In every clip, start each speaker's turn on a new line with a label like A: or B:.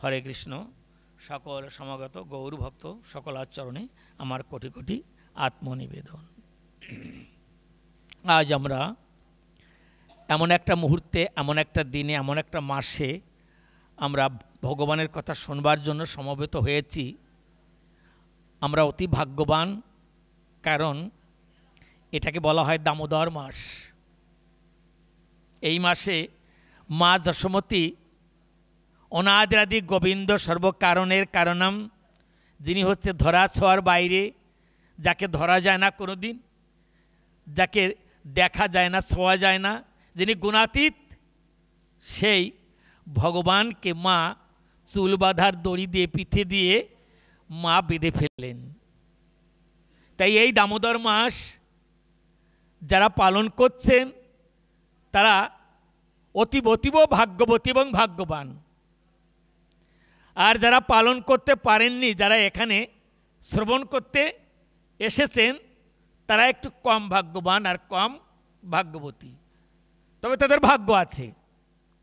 A: হরে কৃষ্ণ সকল সমাগত গৌরভক্ত সকল আচরণে আমার কোটি কোটি আত্মনিবেদন আজ আমরা এমন একটা মুহূর্তে এমন একটা দিনে এমন একটা মাসে আমরা ভগবানের কথা শোনবার জন্য সমবেত হয়েছি আমরা অতি ভাগ্যবান কারণ এটাকে বলা হয় দামোদর মাস এই মাসে মা যশোমতী অনাদিরাদি গোবিন্দ সর্বকারণের কারণম যিনি হচ্ছে ধরা ছোঁয়ার বাইরে যাকে ধরা যায় না কোনো দিন যাকে দেখা যায় না ছোঁয়া যায় না যিনি গুণাতীত সেই ভগবানকে মা চুল বাঁধার দড়ি দিয়ে পিঠে দিয়ে মা বেঁধে ফেললেন তাই এই দামোদর মাস যারা পালন করছেন তারা অতীব অতীব ভাগ্যবতী এবং ভাগ্যবান আর যারা পালন করতে পারেননি যারা এখানে শ্রবণ করতে এসেছেন তারা একটু কম ভাগ্যবান আর কম ভাগ্যবতী তবে তাদের ভাগ্য আছে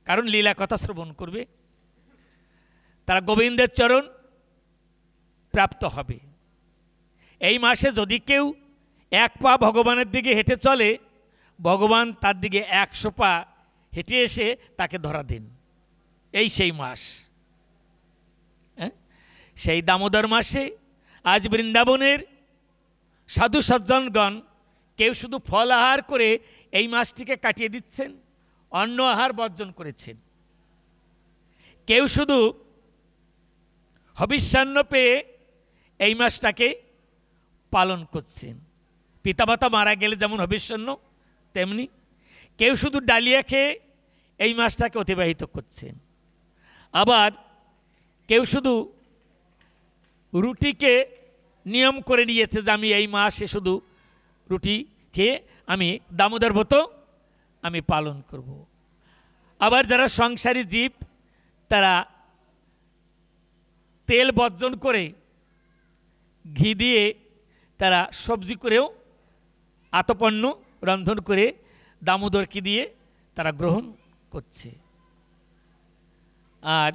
A: কারণ লীলা কথা শ্রবণ করবে তারা গোবিন্দের চরণ প্রাপ্ত হবে এই মাসে যদি কেউ এক পা ভগবানের দিকে হেঁটে চলে ভগবান তার দিকে একশো পা হেঁটে এসে তাকে ধরা দিন এই সেই মাস সেই দামোদর মাসে আজ বৃন্দাবনের সাধু সজ্জনগণ কেউ শুধু ফল আহার করে এই মাসটিকে কাটিয়ে দিচ্ছেন অন্ন আহার বর্জন করেছেন কেউ শুধু হবিষ্যান্ন পেয়ে এই মাসটাকে পালন করছেন পিতামাতা মারা গেলে যেমন হবিষ্যান্ন তেমনি কেউ শুধু ডালিয়া খেয়ে এই মাসটাকে অতিবাহিত করছেন আবার কেউ শুধু রুটিকে নিয়ম করে নিয়েছে যে আমি এই মাসে শুধু রুটি খেয়ে আমি দামোদর ব্রত আমি পালন করব। আবার যারা সংসারী জীব তারা তেল বর্জন করে ঘি দিয়ে তারা সবজি করেও আতপন্ন রন্ধন করে দামোদরকে দিয়ে তারা গ্রহণ করছে আর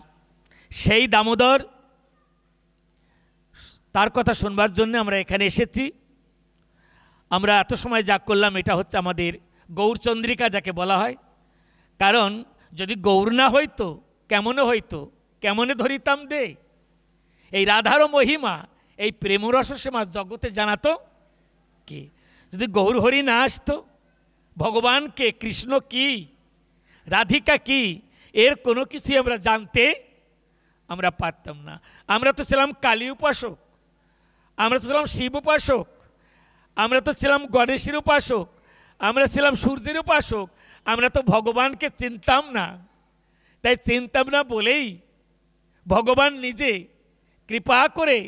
A: সেই দামোদর তার কথা শুনবার জন্য আমরা এখানে এসেছি আমরা এত সময় যা করলাম এটা হচ্ছে আমাদের গৌরচন্দ্রিকা যাকে বলা হয় কারণ যদি গৌর না হইতো কেমন হইতো কেমনে ধরিতাম দে এই রাধারও মহিমা এই প্রেমরস সেমা জগতে জানাতো কে যদি গৌর হরি না আসতো ভগবানকে কৃষ্ণ কি রাধিকা কি এর কোনো কিছুই আমরা জানতে আমরা পারতাম না আমরা তো ছিলাম কালী উপাসক আমরা তো ছিলাম শিব উপাসক আমরা তো ছিলাম গণেশের উপাসক আমরা ছিলাম সূর্যের উপাসক আমরা তো ভগবানকে চিনতাম না তাই চিনতাম না বলেই ভগবান নিজে কৃপা করে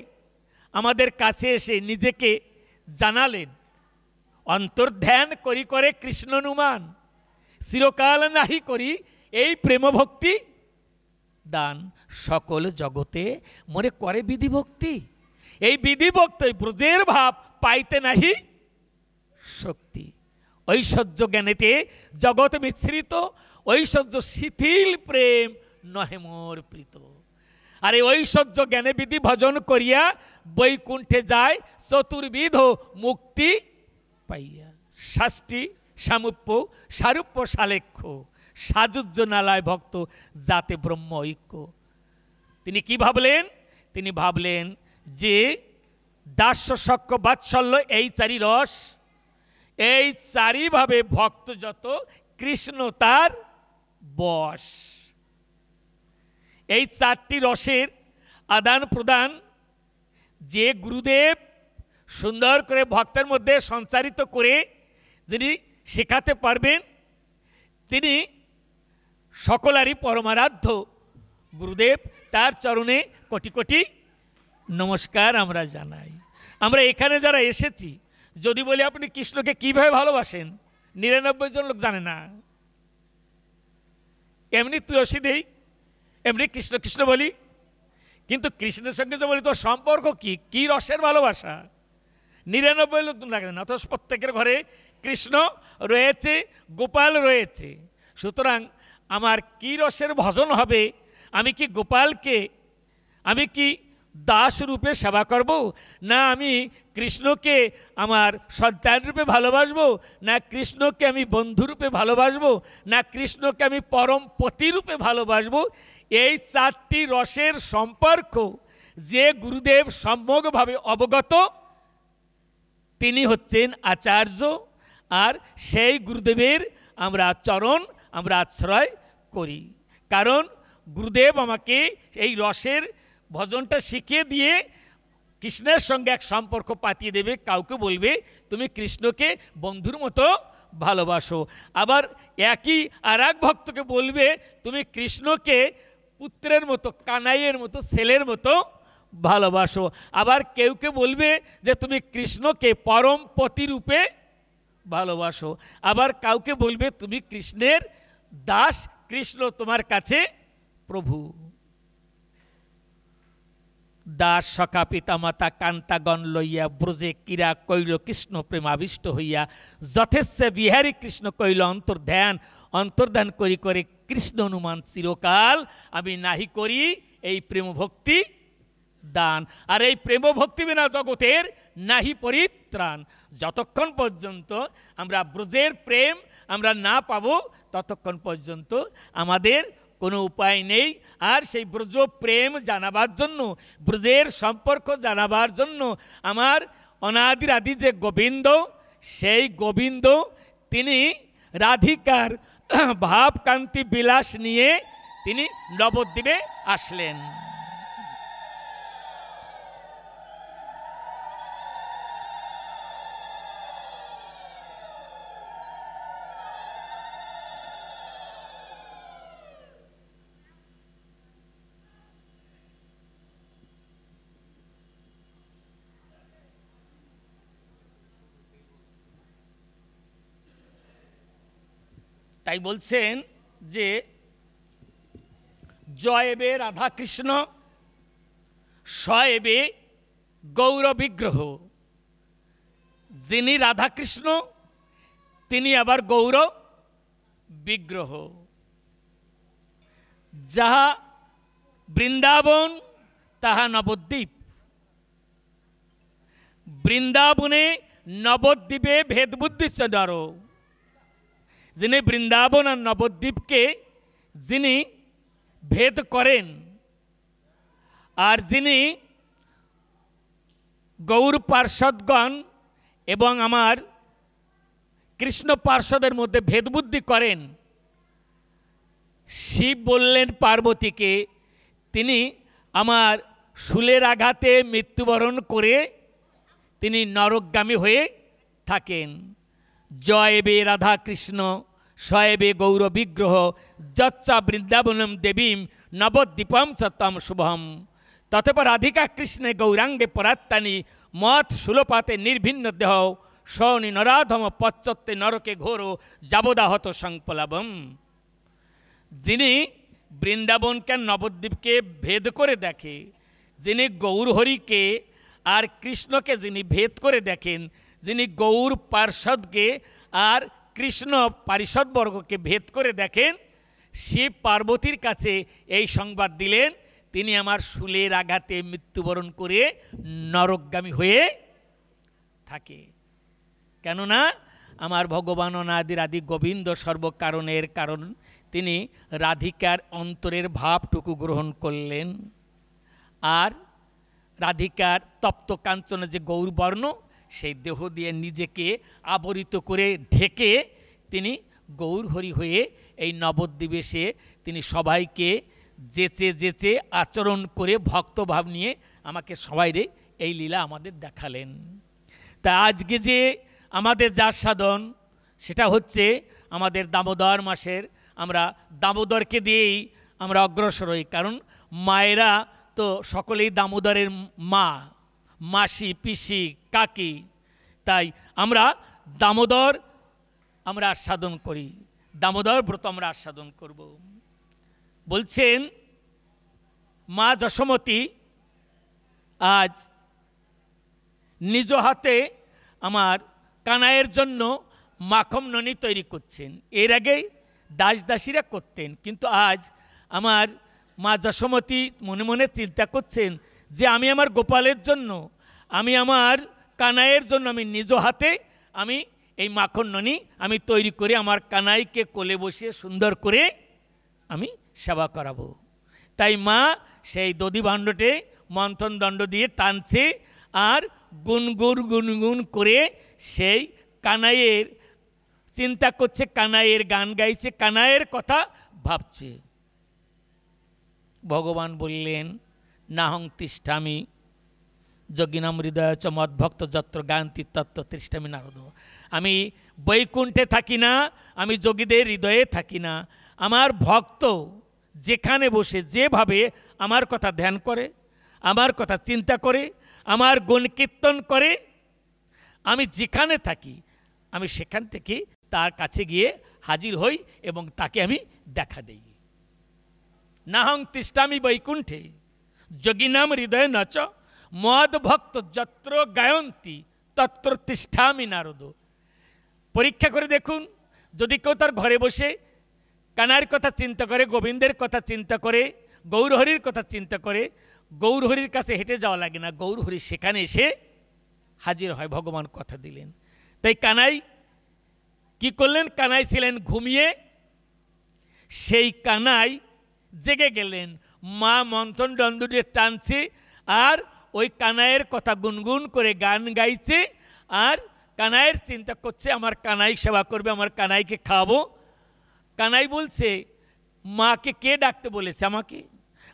A: আমাদের কাছে এসে নিজেকে জানালেন অন্তর্ধ্যান করি করে কৃষ্ণনুমান চিরকাল নাহি করি এই প্রেমভক্তি দান সকল জগতে মনে করে বিধিভক্তি এই এই ব্রজের ভাব পাইতে নাহি শক্তি ঐশ্বর্য জ্ঞানেতে জগৎ মিশ্রিত ঐশ্বর্য শিথিল প্রেম নহে মোর প্রীত আর এই ঐশ্বর্য জ্ঞানে বিধি ভজন করিয়া বৈকুণ্ঠে যায় চতুর্বিধ মুক্তি পাইয়া শাস্তি সামুপ্য সারুপ্য সালেখ্য সাজুজ্য নালায় ভক্ত যাতে ব্রহ্ম ঐক্য তিনি কি ভাবলেন তিনি ভাবলেন যে দাস্য শক্য বাৎসল্য এই চারি রস এই চারিভাবে ভক্ত যত কৃষ্ণ তার বস এই চারটি রসের আদান প্রদান যে গুরুদেব সুন্দর করে ভক্তের মধ্যে সঞ্চারিত করে যিনি শেখাতে পারবেন তিনি সকলারই পরমারাধ্য গুরুদেব তার চরণে কোটি কোটি নমস্কার আমরা জানাই আমরা এখানে যারা এসেছি যদি বলি আপনি কৃষ্ণকে কিভাবে ভালোবাসেন নিরানব্বই জন লোক জানে না এমনি তুলসী দেই এমনি কৃষ্ণ কৃষ্ণ বলি কিন্তু কৃষ্ণের সঙ্গে যে বলি তোর সম্পর্ক কি কি রসের ভালোবাসা নিরানব্বই লোক লাগে না অথচ প্রত্যেকের ঘরে কৃষ্ণ রয়েছে গোপাল রয়েছে সুতরাং আমার কি রসের ভজন হবে আমি কি গোপালকে আমি কি দাসরূপে সেবা করব না আমি কৃষ্ণকে আমার সন্তান রূপে ভালোবাসব না কৃষ্ণকে আমি বন্ধুরূপে ভালোবাসবো না কৃষ্ণকে আমি পরম পতিরূপে ভালোবাসবো এই চারটি রসের সম্পর্ক যে গুরুদেব সম্যকভাবে অবগত তিনি হচ্ছেন আচার্য আর সেই গুরুদেবের আমরা চরণ আমরা আশ্রয় করি কারণ গুরুদেব আমাকে এই রসের ভজনটা শিখিয়ে দিয়ে কৃষ্ণের সঙ্গে এক সম্পর্ক পাতিয়ে দেবে কাউকে বলবে তুমি কৃষ্ণকে বন্ধুর মতো ভালোবাসো আবার একই আর এক ভক্তকে বলবে তুমি কৃষ্ণকে পুত্রের মতো কানাইয়ের মতো ছেলের মতো ভালোবাসো আবার কেউকে বলবে যে তুমি কৃষ্ণকে পরম পতিরূপে ভালোবাসো আবার কাউকে বলবে তুমি কৃষ্ণের দাস কৃষ্ণ তোমার কাছে প্রভু দাস সখা পিতামাতা কান্তাগণ লইয়া ব্রজে কিরা কইল কৃষ্ণ প্রেমাবিষ্ট হইয়া যথেচ্ছ বিহারী কৃষ্ণ কইল অন্তর্ধ্যান অন্তর্ধান করি করে কৃষ্ণ অনুমান চিরকাল আমি নাহি করি এই প্রেম ভক্তি দান আর এই প্রেম ভক্তি বিনা জগতের নাহি পরিত্রাণ যতক্ষণ পর্যন্ত আমরা ব্রজের প্রেম আমরা না পাব ততক্ষণ পর্যন্ত আমাদের কোনো উপায় নেই আর সেই ব্রজ প্রেম জানাবার জন্য ব্রজের সম্পর্ক জানাবার জন্য আমার অনাদির আদি যে গোবিন্দ সেই গোবিন্দ তিনি রাধিকার ভাবকান্তি বিলাস নিয়ে তিনি নবদ্বীপে আসলেন তাই বলছেন যে জয়বে রাধাকৃষ্ণ গৌর গৌরবিগ্রহ যিনি রাধাকৃষ্ণ তিনি আবার গৌর বিগ্রহ যাহা বৃন্দাবন তাহা নবদ্বীপ বৃন্দাবনে নবদ্বীপে ভেদবুদ্ধিশ্চর যিনি বৃন্দাবন আর নবদ্বীপকে যিনি ভেদ করেন আর যিনি গৌর পার্ষদগণ এবং আমার কৃষ্ণ পার্ষদের মধ্যে ভেদবুদ্ধি করেন শিব বললেন পার্বতীকে তিনি আমার শুলের আঘাতে মৃত্যুবরণ করে তিনি নরকগামী হয়ে থাকেন জয় জয়বে রাধাকৃষ্ণ শয়েবে গৌর বিগ্রহ যচ্চা বৃন্দাবনম দেবীম নবদ্বীপম সত্তম শুভম তথপ রাধিকা কৃষ্ণে গৌরাঙ্গে পরাত্তানি মত সুলপাতে নির্ভিন্ন দেহ শনি নরাধম পশ্চত্তে নরকে ঘোর যাবদাহত সংপলাবম যিনি বৃন্দাবনকে নবদ্বীপকে ভেদ করে দেখে যিনি গৌরহরিকে আর কৃষ্ণকে যিনি ভেদ করে দেখেন যিনি গৌর পার্ষদকে আর কৃষ্ণ পারিষদবর্গকে ভেদ করে দেখেন শিব পার্বতীর কাছে এই সংবাদ দিলেন তিনি আমার শুলের আঘাতে মৃত্যুবরণ করে নরকগামী হয়ে থাকে কেননা আমার ভগবান অনাদির আদি গোবিন্দ সর্বকারণের কারণ তিনি রাধিকার অন্তরের ভাবটুকু গ্রহণ করলেন আর রাধিকার তপ্ত কাঞ্চনে যে গৌরবর্ণ সেই দেহ দিয়ে নিজেকে আবরিত করে ঢেকে তিনি গৌর হরি হয়ে এই নবদ্বীপে তিনি সবাইকে যেচে যেচে আচরণ করে ভক্তভাব নিয়ে আমাকে সবাইরে এই লীলা আমাদের দেখালেন তা আজকে যে আমাদের যার সাধন সেটা হচ্ছে আমাদের দামোদর মাসের আমরা দামোদরকে দিয়েই আমরা অগ্রসর হই কারণ মায়েরা তো সকলেই দামোদরের মা মাসি পিসি কাকি তাই আমরা দামোদর আমরা আস্বাদন করি দামোদর ব্রত আমরা আস্বাদন করব বলছেন মা যশমতী আজ নিজ হাতে আমার কানায়ের জন্য মাখম ননি তৈরি করছেন এর আগেই দাস দাসীরা করতেন কিন্তু আজ আমার মা যশমতী মনে মনে চিন্তা করছেন যে আমি আমার গোপালের জন্য আমি আমার কানাইয়ের জন্য আমি নিজ হাতে আমি এই মাখন ননি আমি তৈরি করে আমার কানাইকে কোলে বসিয়ে সুন্দর করে আমি সেবা করাবো তাই মা সেই দধি ভাণ্ডটে মন্থন দণ্ড দিয়ে টানছে আর গুনগুর গুনগুন করে সেই কানাইয়ের চিন্তা করছে কানাইয়ের গান গাইছে কানাইয়ের কথা ভাবছে ভগবান বললেন নাহং তিষ্ঠামি যোগিনাম হৃদয় চমৎ ভক্ত যত্র গায়ন্তি তত্ত্ব তৃষ্ঠামী নারদ আমি বৈকুণ্ঠে থাকি না আমি যোগীদের হৃদয়ে থাকি না আমার ভক্ত যেখানে বসে যেভাবে আমার কথা ধ্যান করে আমার কথা চিন্তা করে আমার কীর্তন করে আমি যেখানে থাকি আমি সেখান থেকে তার কাছে গিয়ে হাজির হই এবং তাকে আমি দেখা দেই নাহং তিষ্ঠামি বৈকুণ্ঠে যোগিনাম হৃদয় নচ মদভক্ত যত্র গায়ন্তী তত্র তিষ্ঠামি নারদ পরীক্ষা করে দেখুন যদি কেউ তার ঘরে বসে কানার কথা চিন্তা করে গোবিন্দের কথা চিন্তা করে গৌরহরির কথা চিন্তা করে গৌরহরির কাছে হেঁটে যাওয়া লাগে না গৌরহরি সেখানে এসে হাজির হয় ভগবান কথা দিলেন তাই কানাই কি করলেন কানাই ছিলেন ঘুমিয়ে সেই কানাই জেগে গেলেন মা মন্থন দণ্ডুটি টানছে আর ওই কানায়ের কথা গুনগুন করে গান গাইছে আর কানায়ের চিন্তা করছে আমার কানাই সেবা করবে আমার কানাইকে খাবো কানাই বলছে মাকে কে ডাকতে বলেছে আমাকে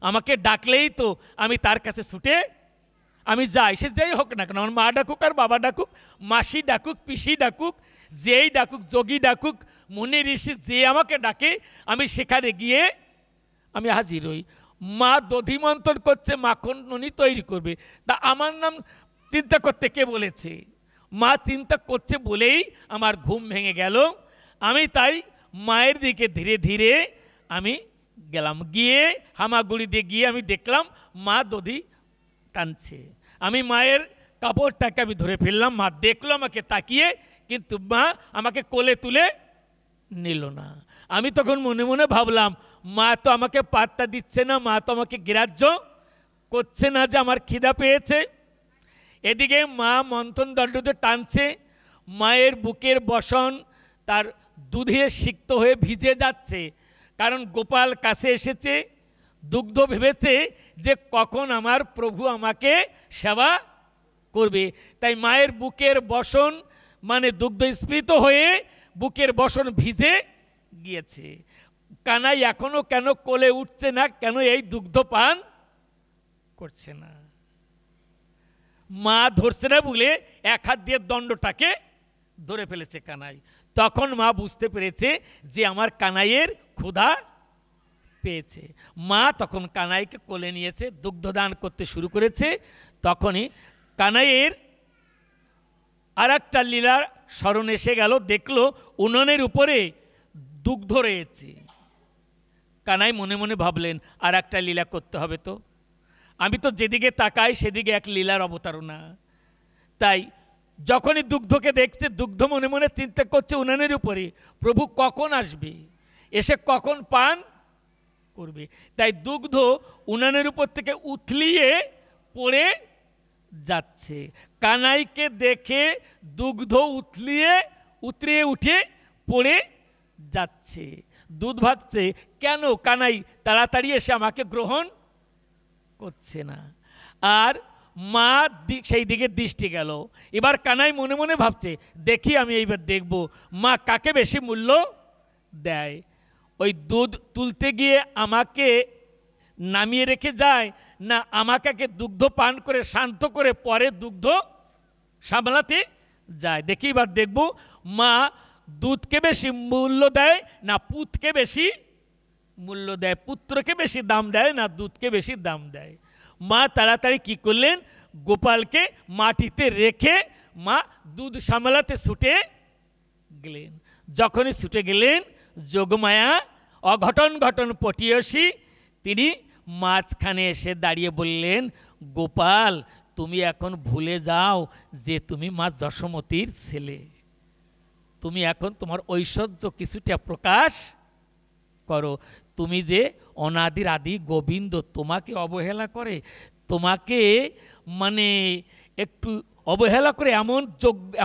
A: আমাকে ডাকলেই তো আমি তার কাছে ছুটে আমি যাই সে যেই হোক না কেন আমার মা ডাকুক আর বাবা ডাকুক মাসি ডাকুক পিসি ডাকুক যেই ডাকুক যোগী ডাকুক মনে ঋষি যে আমাকে ডাকে আমি সেখানে গিয়ে আমি হাজির হই মা দধি করছে মাখন ননি তৈরি করবে তা আমার নাম চিন্তা করতে কে বলেছে মা চিন্তা করছে বলেই আমার ঘুম ভেঙে গেল আমি তাই মায়ের দিকে ধীরে ধীরে আমি গেলাম গিয়ে হামাগুড়ি দিয়ে গিয়ে আমি দেখলাম মা দধি টানছে আমি মায়ের কাপড়টাকে আমি ধরে ফেললাম মা দেখলো আমাকে তাকিয়ে কিন্তু মা আমাকে কোলে তুলে নিল না আমি তখন মনে মনে ভাবলাম মা তো আমাকে পাত্তা দিচ্ছে না মা তো আমাকে গ্রাহ্য করছে না যে আমার খিদা পেয়েছে এদিকে মা মন্থন দণ্ডতে টানছে মায়ের বুকের বসন তার দুধে সিক্ত হয়ে ভিজে যাচ্ছে কারণ গোপাল কাছে এসেছে দুগ্ধ ভেবেছে যে কখন আমার প্রভু আমাকে সেবা করবে তাই মায়ের বুকের বসন মানে দুগ্ধ স্ফীত হয়ে বুকের বসন ভিজে গিয়েছে কানাই এখনো কেন কোলে উঠছে না কেন এই দুগ্ধ পান করছে না মা ধরছে না বলে এক হাত দিয়ে দণ্ডটাকে ধরে ফেলেছে কানাই তখন মা বুঝতে পেরেছে যে আমার কানাইয়ের ক্ষুধা পেয়েছে মা তখন কানাইকে কোলে নিয়েছে দুগ্ধদান করতে শুরু করেছে তখনই কানাইয়ের আর একটা লীলার স্মরণ এসে গেল দেখলো উননের উপরে দুগ্ধ রয়েছে কানাই মনে মনে ভাবলেন আর একটা লীলা করতে হবে তো আমি তো যেদিকে তাকাই সেদিকে এক লীলার অবতারণা তাই যখনই দুগ্ধকে দেখছে দুগ্ধ মনে মনে চিন্তা করছে উনানের উপরে প্রভু কখন আসবে এসে কখন পান করবে তাই দুগ্ধ উনানের উপর থেকে উথলিয়ে পড়ে যাচ্ছে কানাইকে দেখে দুগ্ধ উথলিয়ে উতরিয়ে উঠে পড়ে যাচ্ছে দুধ ভাতছে কেন কানাই তাড়াতাড়ি এসে আমাকে গ্রহণ করছে না আর মা সেই দিকে দৃষ্টি গেল এবার কানাই মনে মনে ভাবছে দেখি আমি এইবার দেখব মা কাকে বেশি মূল্য দেয় ওই দুধ তুলতে গিয়ে আমাকে নামিয়ে রেখে যায় না আমাকে দুগ্ধ পান করে শান্ত করে পরে দুগ্ধ সামলাতে যায় দেখি এবার দেখব মা দুধকে বেশি মূল্য দেয় না পুতকে বেশি মূল্য দেয় পুত্রকে বেশি দাম দেয় না দুধকে বেশি দাম দেয় মা তাড়াতাড়ি কি করলেন গোপালকে মাটিতে রেখে মা দুধ সামলাতে ছুটে গেলেন যখনই ছুটে গেলেন যোগমায়া অঘটন ঘটন পটিয়সী তিনি মাঝখানে এসে দাঁড়িয়ে বললেন গোপাল তুমি এখন ভুলে যাও যে তুমি মা যশোমতির ছেলে তুমি এখন তোমার ঐশ্বর্য কিছুটা প্রকাশ করো তুমি যে অনাদির আদি গোবিন্দ তোমাকে অবহেলা করে তোমাকে মানে একটু অবহেলা করে এমন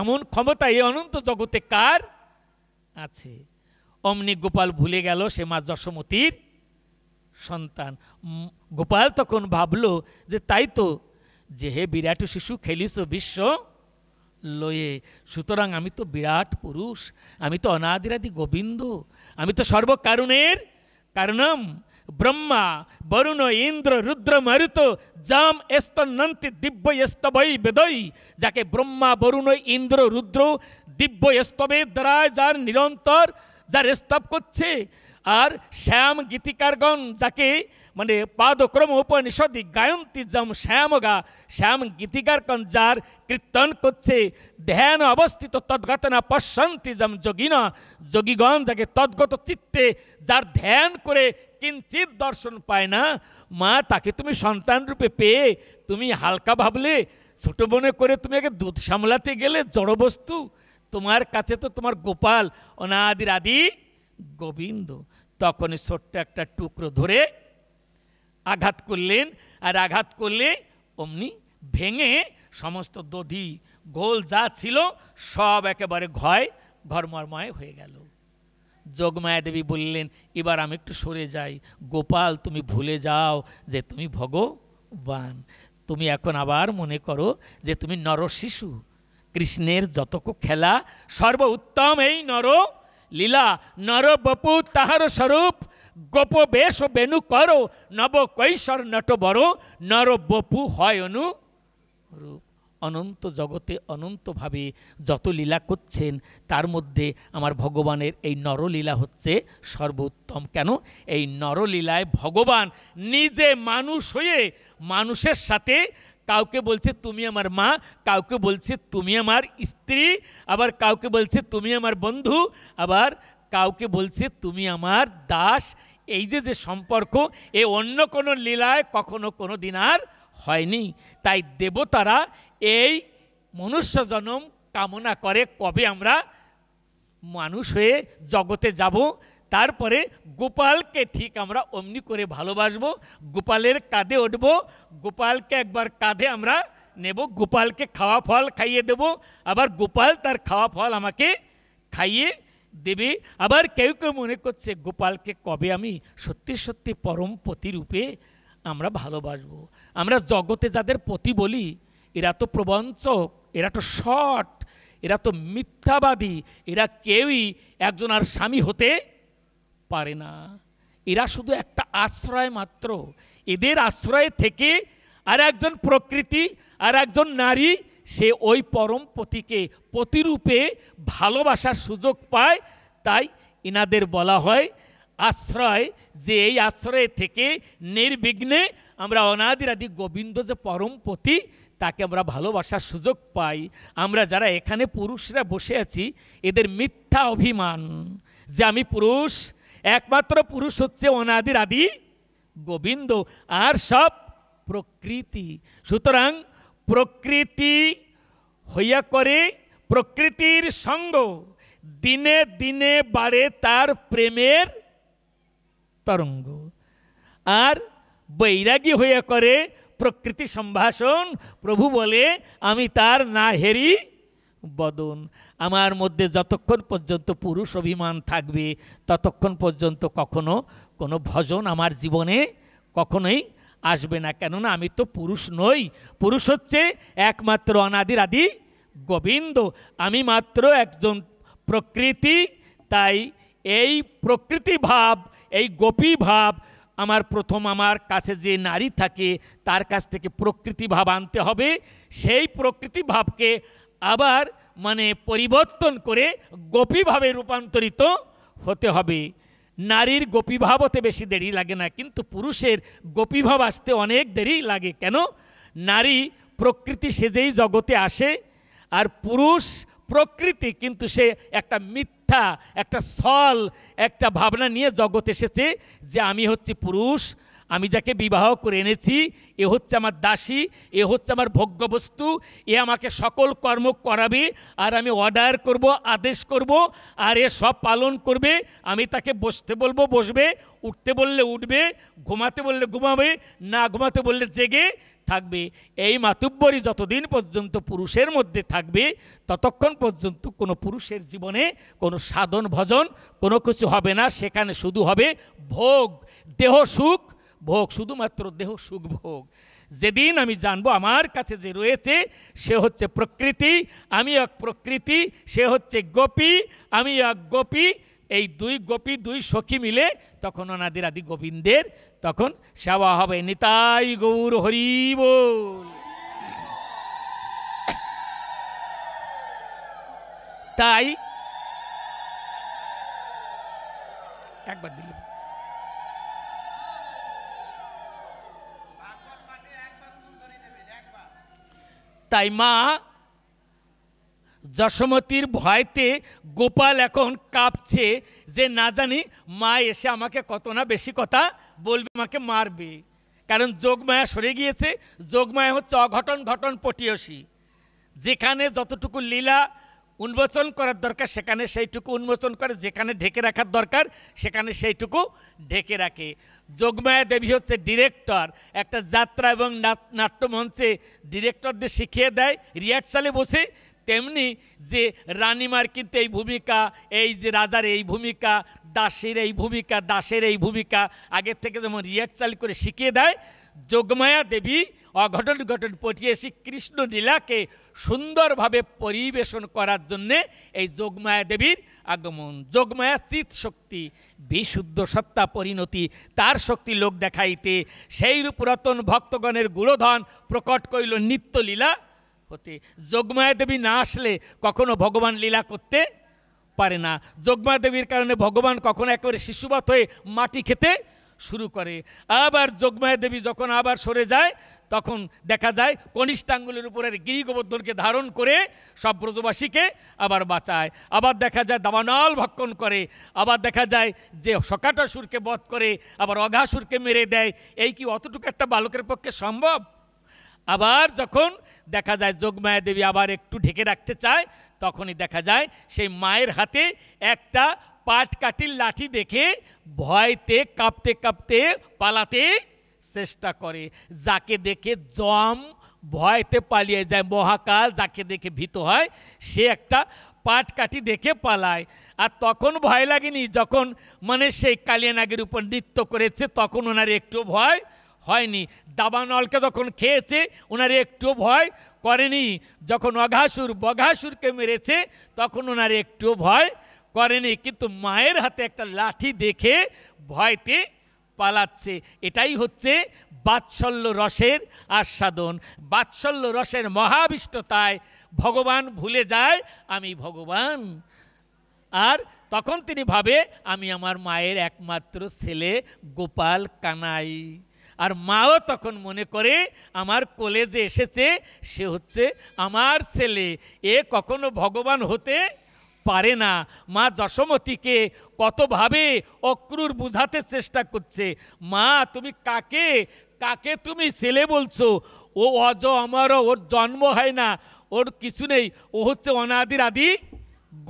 A: এমন ক্ষমতা এই অনন্ত জগতে কার আছে অমনি গোপাল ভুলে গেল সে মা যশমতির সন্তান গোপাল তখন ভাবল যে তাই তো যে হে বিরাট শিশু খেলিস বিশ্ব লয়ে সুতরাং আমি তো বিরাট পুরুষ আমি তো অনাদিরাদি গোবিন্দ আমি তো সর্বকারুণের কারণম ব্রহ্মা বরুণ ইন্দ্র রুদ্র মারুত জাম নন্তি দিব্য এস্তবৈ বেদই যাকে ব্রহ্মা বরুণ ইন্দ্র রুদ্র দিব্য এস্তবে দ্বারা যার নিরন্তর যার স্তব করছে আর শ্যাম গীতিকারগণ যাকে মানে পাদক্রম উপনিষদি গায়ন্তী যম শ্যাম গা শ্যাম গীতিকারগণ যার কীর্তন করছে ধ্যান অবস্থিত তদ্গতনা পশ্যন্তি যম না যোগীগণ যাকে তদ্গত চিত্তে যার ধ্যান করে কিঞ্চিত দর্শন পায় না মা তাকে তুমি সন্তান রূপে পেয়ে তুমি হালকা ভাবলে ছোট মনে করে তুমি আগে দুধ সামলাতে গেলে বস্তু তোমার কাছে তো তোমার গোপাল অনাদির আদি গোবিন্দ তখনই ছোট্ট একটা টুকরো ধরে আঘাত করলেন আর আঘাত করলে অমনি ভেঙে সমস্ত দধি গোল যা ছিল সব একেবারে ঘয় ঘরমরময় হয়ে গেল যোগমায়া দেবী বললেন এবার আমি একটু সরে যাই গোপাল তুমি ভুলে যাও যে তুমি ভগবান তুমি এখন আবার মনে করো যে তুমি নর শিশু কৃষ্ণের যতক খেলা সর্ব উত্তম এই নর লীলা নরবপু তাহার স্বরূপ গোপ বেশ বেনু করো নব কৈশর নট বড় নরবপু বপু হয় অনু রূপ অনন্ত জগতে অনন্তভাবে যত লীলা করছেন তার মধ্যে আমার ভগবানের এই নরলীলা হচ্ছে সর্বোত্তম কেন এই নরলীলায় ভগবান নিজে মানুষ হয়ে মানুষের সাথে কাউকে বলছে তুমি আমার মা কাউকে বলছে তুমি আমার স্ত্রী আবার কাউকে বলছে তুমি আমার বন্ধু আবার কাউকে বলছে তুমি আমার দাস এই যে যে সম্পর্ক এ অন্য কোনো লীলায় কখনো কোনো দিন আর হয়নি তাই দেবতারা এই মনুষ্য জনম কামনা করে কবে আমরা মানুষ হয়ে জগতে যাব তারপরে গোপালকে ঠিক আমরা অমনি করে ভালোবাসব গোপালের কাঁধে উঠব গোপালকে একবার কাঁধে আমরা নেব গোপালকে খাওয়া ফল খাইয়ে দেব আবার গোপাল তার খাওয়া ফল আমাকে খাইয়ে দেবে আবার কেউ কেউ মনে করছে গোপালকে কবে আমি সত্যি সত্যি পরম রূপে আমরা ভালোবাসব আমরা জগতে যাদের পতি বলি এরা তো প্রবঞ্চক এরা তো শট এরা তো মিথ্যাবাদী এরা কেউই একজন আর স্বামী হতে পারে না এরা শুধু একটা আশ্রয় মাত্র এদের আশ্রয় থেকে আর একজন প্রকৃতি আর একজন নারী সে ওই পরম পতিকে প্রতিরূপে ভালোবাসার সুযোগ পায় তাই ইনাদের বলা হয় আশ্রয় যে এই আশ্রয় থেকে নির্বিঘ্নে আমরা অনাদিরাদি গোবিন্দ যে পরমপতি তাকে আমরা ভালোবাসার সুযোগ পাই আমরা যারা এখানে পুরুষরা বসে আছি এদের মিথ্যা অভিমান যে আমি পুরুষ একমাত্র পুরুষ হচ্ছে অনাদির আদি গোবিন্দ আর সব প্রকৃতি সুতরাং প্রকৃতি হইয়া করে প্রকৃতির সঙ্গ দিনে দিনে বাড়ে তার প্রেমের তরঙ্গ আর বৈরাগী হইয়া করে প্রকৃতি সম্ভাষণ প্রভু বলে আমি তার না হেরি বদন আমার মধ্যে যতক্ষণ পর্যন্ত পুরুষ অভিমান থাকবে ততক্ষণ পর্যন্ত কখনো কোনো ভজন আমার জীবনে কখনোই আসবে না কেননা আমি তো পুরুষ নই পুরুষ হচ্ছে একমাত্র অনাদির আদি গোবিন্দ আমি মাত্র একজন প্রকৃতি তাই এই প্রকৃতি ভাব এই গোপী ভাব আমার প্রথম আমার কাছে যে নারী থাকে তার কাছ থেকে প্রকৃতি ভাব আনতে হবে সেই প্রকৃতি ভাবকে আবার মানে পরিবর্তন করে গোপীভাবে রূপান্তরিত হতে হবে নারীর গোপীভাব হতে বেশি দেরি লাগে না কিন্তু পুরুষের গোপীভাব আসতে অনেক দেরি লাগে কেন নারী প্রকৃতি সেজেই জগতে আসে আর পুরুষ প্রকৃতি কিন্তু সে একটা মিথ্যা একটা সল একটা ভাবনা নিয়ে জগতে এসেছে যে আমি হচ্ছি পুরুষ আমি যাকে বিবাহ করে এনেছি এ হচ্ছে আমার দাসী এ হচ্ছে আমার ভোগ্যবস্তু এ আমাকে সকল কর্ম করাবে আর আমি অর্ডার করব আদেশ করব আর এ সব পালন করবে আমি তাকে বসতে বলবো বসবে উঠতে বললে উঠবে ঘুমাতে বললে ঘুমাবে না ঘুমাতে বললে জেগে থাকবে এই মাতুব্বরী যতদিন পর্যন্ত পুরুষের মধ্যে থাকবে ততক্ষণ পর্যন্ত কোনো পুরুষের জীবনে কোনো সাধন ভজন কোনো কিছু হবে না সেখানে শুধু হবে ভোগ দেহ সুখ ভোগ শুধুমাত্র দেহ সুখ ভোগ যেদিন আমি জানবো আমার কাছে যে রয়েছে সে হচ্ছে প্রকৃতি আমি এক প্রকৃতি সে হচ্ছে গোপী আমি এক গোপী এই দুই গোপী দুই সখী মিলে তখন অনাদির আদি গোবিন্দের তখন সেবা হবে নিতাই গৌর হরিব তাই একবার দিল তাই মা যশমতির ভয়তে গোপাল এখন কাঁপছে যে না জানি মা এসে আমাকে কত না বেশি কথা বলবে আমাকে মারবে কারণ যোগমায়া সরে গিয়েছে যোগমায়া হচ্ছে অঘটন ঘটন পটিয়সী যেখানে যতটুকু লীলা উন্মোচন করার দরকার সেখানে সেইটুকু উন্মোচন করে যেখানে ঢেকে রাখার দরকার সেখানে সেইটুকু ঢেকে রাখে যোগমায়া দেবী হচ্ছে ডিরেক্টর একটা যাত্রা এবং নাট্যমঞ্চে ডিরেক্টরদের শিখিয়ে দেয় রিহার্সালে বসে তেমনি যে রানিমার কিন্তু এই ভূমিকা এই যে রাজার এই ভূমিকা দাসের এই ভূমিকা দাসের এই ভূমিকা আগের থেকে যেমন রিহার্সাল করে শিখিয়ে দেয় যোগমায়া দেবী অঘটন ঘটন পটিয়ে শ্রী কৃষ্ণ লীলাকে সুন্দরভাবে পরিবেশন করার জন্যে এই যোগমায়া দেবীর আগমন যোগমায়া চিত শক্তি বিশুদ্ধ সত্তা পরিণতি তার শক্তি লোক দেখাইতে সেই পুরাতন রতন ভক্তগণের গুণধন প্রকট করিল নিত্যলীলা হতে যোগমায়া দেবী না আসলে কখনো ভগবান লীলা করতে পারে না যোগমায়া দেবীর কারণে ভগবান কখনো একেবারে শিশুবাত হয়ে মাটি খেতে শুরু করে আবার যোগমায়া দেবী যখন আবার সরে যায় তখন দেখা যায় কনিষ্ঠাঙ্গুলের উপরের গোবর্ধনকে ধারণ করে সব ব্রজবাসীকে আবার বাঁচায় আবার দেখা যায় দাবানল ভক্ষণ করে আবার দেখা যায় যে সকাটা সুরকে বধ করে আবার অঘাসুরকে মেরে দেয় এই কি অতটুকু একটা বালকের পক্ষে সম্ভব আবার যখন দেখা যায় যোগমায়া দেবী আবার একটু ঢেকে রাখতে চায় তখনই দেখা যায় সেই মায়ের হাতে একটা পাটকাঠির লাঠি দেখে ভয়তে কাঁপতে কাঁপতে পালাতে চেষ্টা করে যাকে দেখে জম ভয়তে পালিয়ে যায় মহাকাল যাকে দেখে ভীত হয় সে একটা পাটকাঠি দেখে পালায় আর তখন ভয় লাগেনি যখন মানে সেই কালিয়ানাগের উপর নৃত্য করেছে তখন ওনার একটু ভয় হয়নি দাবানলকে যখন খেয়েছে ওনার একটু ভয় করেনি যখন অঘাসুর বঘাসুরকে মেরেছে তখন ওনার একটু ভয় করেনি কিন্তু মায়ের হাতে একটা লাঠি দেখে ভয়তে পালাচ্ছে এটাই হচ্ছে বাৎসল্য রসের আস্বাদন বাৎসল্য রসের মহাবিষ্টতায় ভগবান ভুলে যায় আমি ভগবান আর তখন তিনি ভাবে আমি আমার মায়ের একমাত্র ছেলে গোপাল কানাই আর মাও তখন মনে করে আমার কলেজে এসেছে সে হচ্ছে আমার ছেলে এ কখনো ভগবান হতে পারে না মা যশোমতীকে কতভাবে অক্রুর বুঝাতে চেষ্টা করছে মা তুমি কাকে কাকে তুমি ছেলে বলছো ও অজ আমারও ওর জন্ম হয় না ওর কিছু নেই ও হচ্ছে অনাদির আদি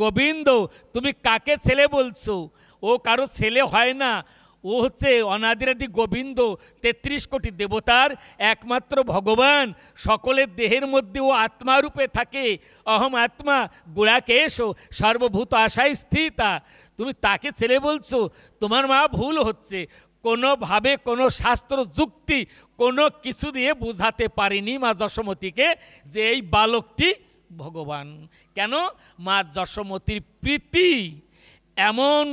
A: গোবিন্দ তুমি কাকে ছেলে বলছো ও কারো ছেলে হয় না ও হচ্ছে অনাদিরাদি গোবিন্দ ৩৩ কোটি দেবতার একমাত্র ভগবান সকলের দেহের মধ্যে ও আত্মারূপে থাকে অহম আত্মা গুড়াকেশ সর্বভূত আশায় স্থিতা তুমি তাকে ছেলে বলছো তোমার মা ভুল হচ্ছে কোনোভাবে কোনো শাস্ত্র যুক্তি কোনো কিছু দিয়ে বুঝাতে পারিনি মা যশমতীকে যে এই বালকটি ভগবান কেন মা যশমতীর প্রীতি এমন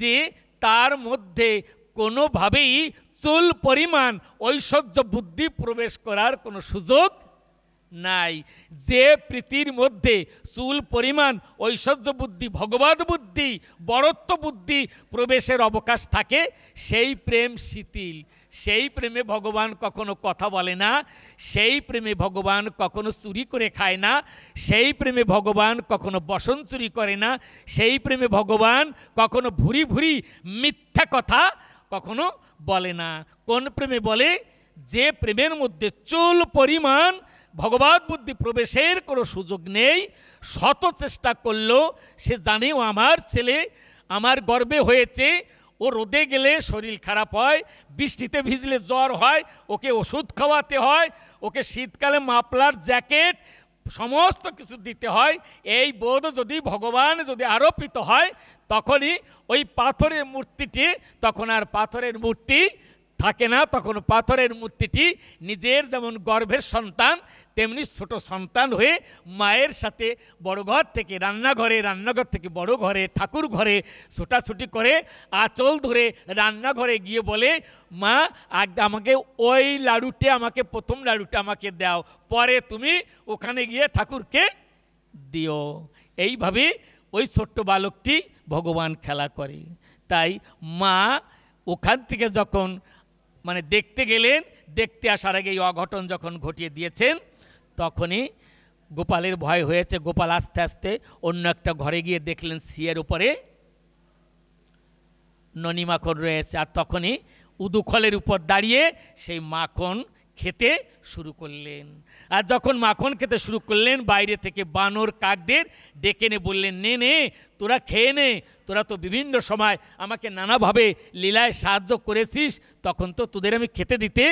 A: যে তার মধ্যে কোনোভাবেই চুল পরিমাণ ঐশ্বর্য বুদ্ধি প্রবেশ করার কোনো সুযোগ নাই যে প্রীতির মধ্যে চুল পরিমাণ ঐশ্বর্য বুদ্ধি ভগবত বুদ্ধি বরত্ব বুদ্ধি প্রবেশের অবকাশ থাকে সেই প্রেম শিথিল সেই প্রেমে ভগবান কখনো কথা বলে না সেই প্রেমে ভগবান কখনো চুরি করে খায় না সেই প্রেমে ভগবান কখনো বসন চুরি করে না সেই প্রেমে ভগবান কখনো ভুরি ভুরি মিথ্যা কথা কখনো বলে না কোন প্রেমে বলে যে প্রেমের মধ্যে চুল পরিমাণ ভগবত বুদ্ধি প্রবেশের কোনো সুযোগ নেই শত চেষ্টা করলো সে জানেও আমার ছেলে আমার গর্বে হয়েছে ও রোদে গেলে শরীর খারাপ হয় বৃষ্টিতে ভিজলে জ্বর হয় ওকে ওষুধ খাওয়াতে হয় ওকে শীতকালে মাপলার জ্যাকেট সমস্ত কিছু দিতে হয় এই বোধ যদি ভগবান যদি আরোপিত হয় তখনই ওই পাথরের মূর্তিটি তখন আর পাথরের মূর্তি থাকে না তখন পাথরের মূর্তিটি নিজের যেমন গর্ভের সন্তান তেমনি ছোট সন্তান হয়ে মায়ের সাথে বড় ঘর থেকে রান্নাঘরে রান্নাঘর থেকে বড় ঘরে ঠাকুর ঘরে ছোটাছুটি করে আঁচল ধরে রান্নাঘরে গিয়ে বলে মা আমাকে ওই লাড়ুটে আমাকে প্রথম লাড়ুটা আমাকে দাও পরে তুমি ওখানে গিয়ে ঠাকুরকে দিও এইভাবে ওই ছোট্ট বালকটি ভগবান খেলা করে তাই মা ওখান থেকে যখন মানে দেখতে গেলেন দেখতে আসার আগে এই অঘটন যখন ঘটিয়ে দিয়েছেন তখনই গোপালের ভয় হয়েছে গোপাল আস্তে আস্তে অন্য একটা ঘরে গিয়ে দেখলেন সিয়ের উপরে ননি মাখন রয়েছে আর তখনই উদুখলের উপর দাঁড়িয়ে সেই মাখন খেতে শুরু করলেন আর যখন মাখন খেতে শুরু করলেন বাইরে থেকে বানর কাকদের ডেকে নে বললেন নে নে তোরা খেয়ে নে তোরা তো বিভিন্ন সময় আমাকে নানাভাবে লীলায় সাহায্য করেছিস তখন তো তোদের আমি খেতে দিতে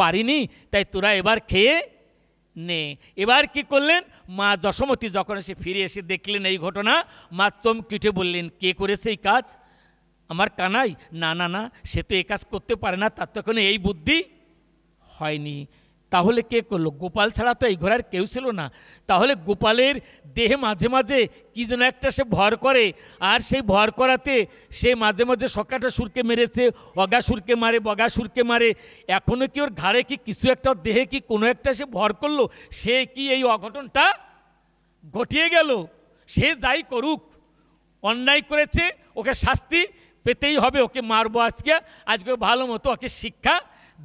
A: পারিনি তাই তোরা এবার খেয়ে নে এবার কি করলেন মা যশমতী যখন এসে ফিরে এসে দেখলেন এই ঘটনা মা চমকিটে বললেন কে করেছে এই কাজ আমার কানাই না না না সে তো এ কাজ করতে পারে না তার তো এখন এই বুদ্ধি হয়নি তাহলে কে করলো গোপাল ছাড়া তো এই ঘোড়ার কেউ ছিল না তাহলে গোপালের দেহে মাঝে মাঝে কী যেন একটা সে ভর করে আর সেই ভর করাতে সে মাঝে মাঝে সকাটা সুরকে মেরেছে অগা সুরকে মারে বগা সুরকে মারে এখনও কি ওর ঘাড়ে কি কিছু একটা দেহে কি কোনো একটা সে ভর করলো সে কি এই অঘটনটা ঘটিয়ে গেল সে যাই করুক অন্যায় করেছে ওকে শাস্তি পেতেই হবে ওকে মারবো আজকে আজকে ভালো মতো ওকে শিক্ষা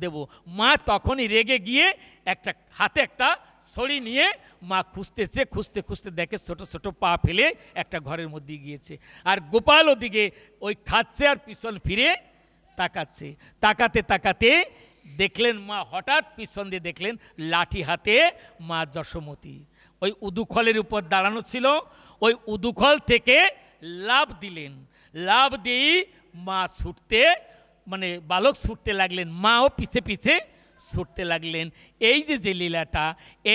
A: দেব মা তখনই রেগে গিয়ে একটা হাতে একটা ছড়ি নিয়ে মা খুঁজতেছে খুঁজতে খুঁজতে দেখে ছোট ছোট পা ফেলে একটা ঘরের মধ্যে গিয়েছে আর গোপাল ওদিকে ওই খাচ্ছে আর পিছন ফিরে তাকাচ্ছে তাকাতে তাকাতে দেখলেন মা হঠাৎ পিছন দিয়ে দেখলেন লাঠি হাতে মা যশোমতী ওই উদুখলের উপর দাঁড়ানো ছিল ওই উদুখল থেকে লাভ দিলেন লাভ দিয়েই মা ছুটতে মানে বালক ছুটতে লাগলেন মাও পিছে পিছে ছুটতে লাগলেন এই যে যে লীলাটা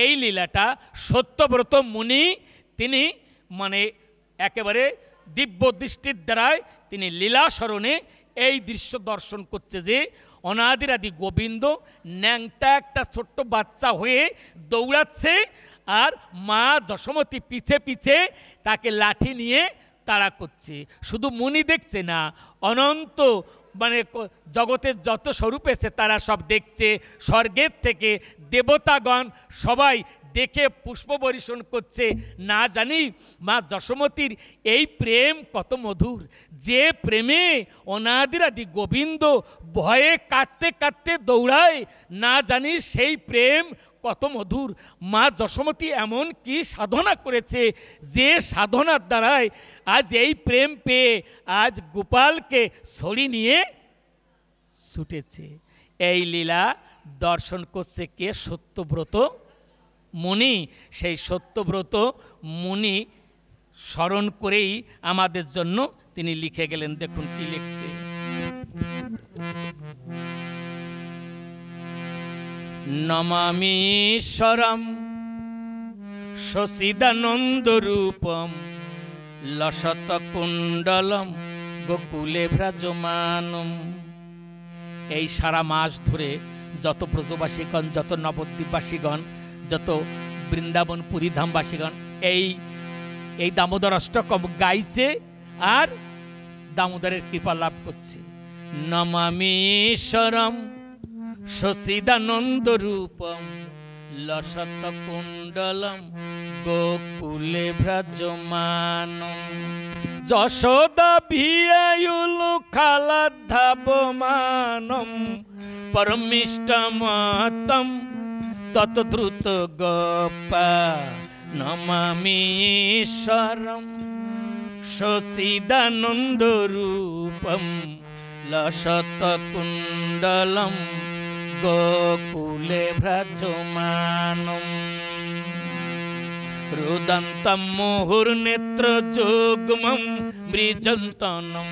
A: এই লীলাটা সত্যব্রত মুনি তিনি মানে একেবারে দিব্য দৃষ্টির দ্বারায় তিনি লীলা স্মরণে এই দৃশ্য দর্শন করছে যে অনাদিরাদি গোবিন্দ ন্যাংটা একটা ছোট্ট বাচ্চা হয়ে দৌড়াচ্ছে আর মা দশমতি পিছে পিছে তাকে লাঠি নিয়ে তাড়া করছে শুধু মুনি দেখছে না অনন্ত মানে জগতের যত স্বরূপ এসে তারা সব দেখছে স্বর্গের থেকে দেবতাগণ সবাই দেখে পুষ্প পরিশন করছে না জানি মা যশোমতির এই প্রেম কত মধুর যে প্রেমে অনাদিরাদি গোবিন্দ ভয়ে কাটতে কাটতে দৌড়ায় না জানি সেই প্রেম কত মধুর মা যশোমতী এমন কি সাধনা করেছে যে সাধনার দ্বারায় আজ এই প্রেম পেয়ে আজ গোপালকে ছড়ি নিয়ে ছুটেছে এই লীলা দর্শন করছে কে সত্যব্রত মুনি সেই সত্যব্রত মুনি স্মরণ করেই আমাদের জন্য তিনি লিখে গেলেন দেখুন কি লিখছে নমামীশ্বরম লসত কুণ্ডলম গোকুলে ভ্রাজমানম এই সারা মাস ধরে যত ব্রজবাসীগণ যত নবদ্বীপবাসীগণ যত বৃন্দাবন পুরীধামবাসীগণ এই এই দামোদর অষ্টকম গাইছে আর দামোদরের কৃপা লাভ করছে নমামীশ্বরম লসত কুণ্ডলম গোকুলে ভ্রজমানম যশোদা ভিয়ায়ুলু পরমিষ্ট পরমিষ্টমতম তত দ্রুত গপা নমামি গোপা নমামীশ্বরম লসত কুণ্ডলম गोकुले भ्रजुमानम् रुदन्तं मुहुर्नेत्रयुग्मं व्रिजन्तनं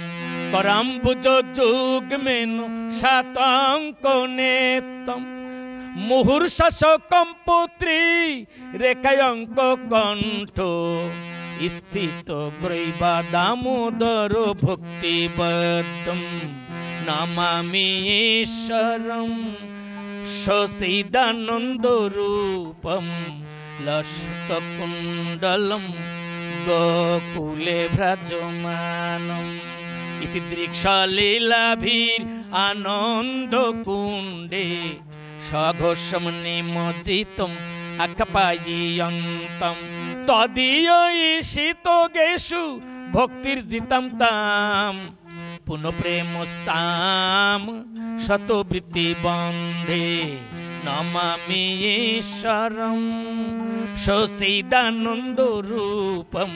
A: कराम्बुजयुग्मेनु शाताङ्कनेत्तम् মুহুর্শসকম পুত্রী রেখায়ঙ্ক কণ্ঠ স্থিত গ্রৈবা দামোদর ভক্তিপদ্ম নমামি ঈশ্বরম সচিদানন্দরূপম লসতকুণ্ডলম গোকুলে ভ্রজমান ইতি আনন্দ কুণ্ডে সঘোষম নিমজিত আখ্যাপায়ন্তম তদীয় ঈশিত গেষু ভক্তির জিতাম তাম পুন পুনঃপ্রেমস্তাম শতবৃত্তি বন্ধে নমামি ঈশ্বরম সচিদানন্দ রূপম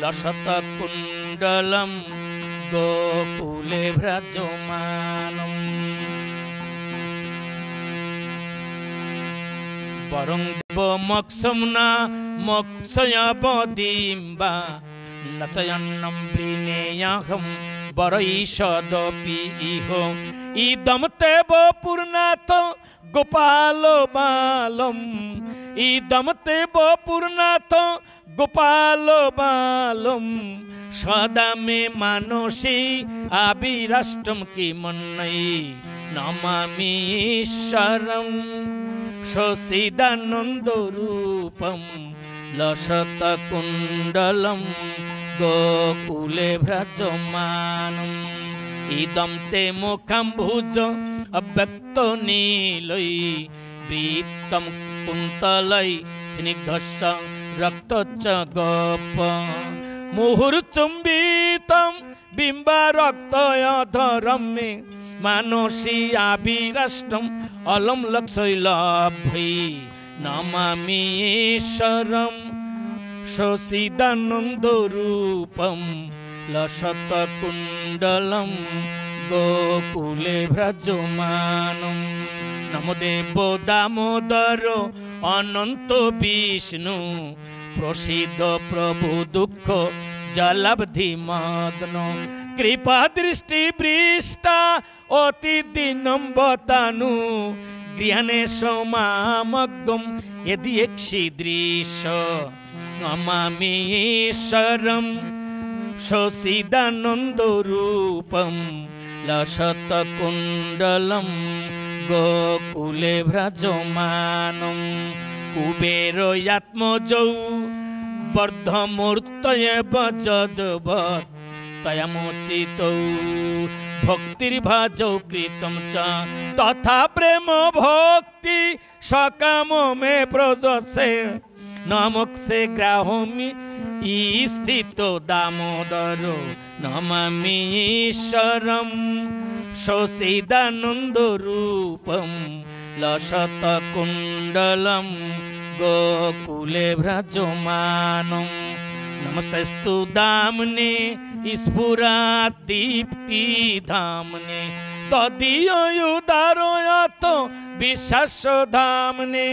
A: লসত কুণ্ডলম গোপুলে ভ্রাজমানম বরং দেব মক্ষম না মক্ষয় পদিম্বা নচয়ন্নম প্রিনেয়াহম বড়ই সদপি ইহ ইদম তেব পূর্ণাথ গোপাল বালম ইদম তেব পূর্ণাথ গোপাল বালম সদা মে মানসে আবিরাষ্টম কি মনাই নমামি ঈশ্বরম লসত কুণ্ডলম गोकुले भ्रजमान इदम ते मुखं भुज अव्यक्त नीलै वृत्तं कुन्तलै स्निग्धस्य रक्त च गप मुहुर्चुम्बितं बिम्बारक्तयधरं मानसी मानसीयाभिरष्टम् अलम लक्षै लभै नमामि शरम সচিদানন্দরূপম লসতকুণ্ডলম গোকুলে ভ্রজমানম নমদেব দামোদর অনন্ত বিষ্ণু প্রসিদ্ধ প্রভু দুঃখ জলাবধি মগ্ন কৃপা দৃষ্টি বৃষ্টা অতি দিনম্বতানু গৃহণে সমামগ্গম এদি দৃশ্য রূপম লসত কুণ্ডলম গোকুলে ভ্রজমানম কুবেরয়াত্মজৌ বর্ধমূর্তয়ে বজদবত তয়ামোচিত ভক্তির্ভাজৌ কৃতম চ তথা প্রেম ভক্তি সকাম মে প্রজসে নমক সে গ্রাহমি স্থিত দামোদর নমামি ঈশ্বরম সচিদানন্দ রূপম লসত কুণ্ডলম গোকুলে ভ্রজমানম নমস্তস্তু দামনে স্ফুরা দীপ্তি ধামনে তদীয় উদারয়ত বিশ্বাস ধামনে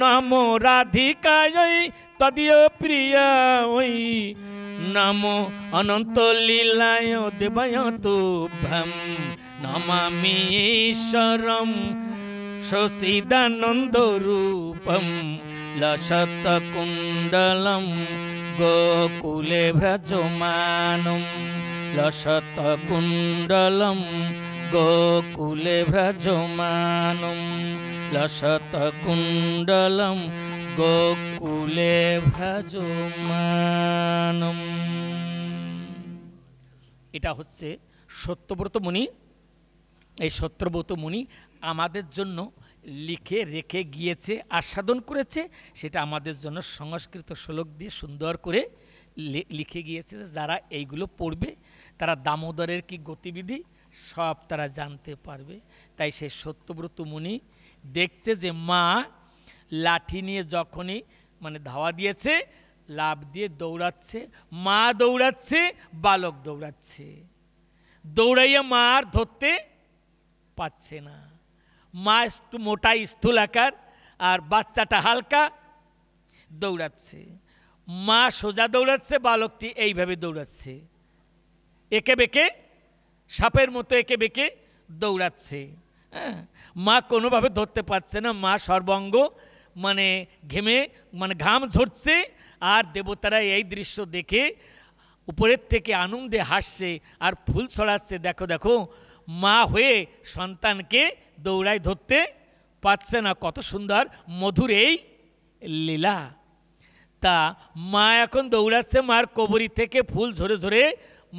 A: নমো রাধিকায় তদীয় প্রিয়া ওই নমো অনন্ত লীলায় দেবায় তুভম নমামি ঈশ্বরম শশিদানন্দ রূপম লসত কুণ্ডলম গোকুলে ভ্রজমানম लशतकुण्डलं गोकुले व्रजमानं लशतकुण्डलं গোকুলে ভ্রজমান এটা হচ্ছে সত্যব্রত মুনি এই সত্যব্রত মুনি আমাদের জন্য লিখে রেখে গিয়েছে আস্বাদন করেছে সেটা আমাদের জন্য সংস্কৃত শ্লোক দিয়ে সুন্দর করে লিখে গিয়েছে যারা এইগুলো পড়বে তারা দামোদরের কি গতিবিধি সব তারা জানতে পারবে তাই সেই সত্যব্রত মুনি দেখছে যে মা লাঠি নিয়ে যখনই মানে ধাওয়া দিয়েছে লাভ দিয়ে দৌড়াচ্ছে মা দৌড়াচ্ছে বালক দৌড়াচ্ছে দৌড়াইয়া মা আর ধরতে পাচ্ছে না মা একটু মোটা স্থূল আকার আর বাচ্চাটা হালকা দৌড়াচ্ছে মা সোজা দৌড়াচ্ছে বালকটি এইভাবে দৌড়াচ্ছে একে বেঁকে সাপের মতো একে বেঁকে দৌড়াচ্ছে হ্যাঁ মা কোনোভাবে ধরতে পারছে না মা সর্বঙ্গ মানে ঘেমে মানে ঘাম ঝরছে আর দেবতারা এই দৃশ্য দেখে উপরের থেকে আনন্দে হাসছে আর ফুল ছড়াচ্ছে দেখো দেখো মা হয়ে সন্তানকে দৌড়ায় ধরতে পারছে না কত সুন্দর মধুর এই লীলা তা মা এখন দৌড়াচ্ছে মার কবরি থেকে ফুল ঝরে ঝরে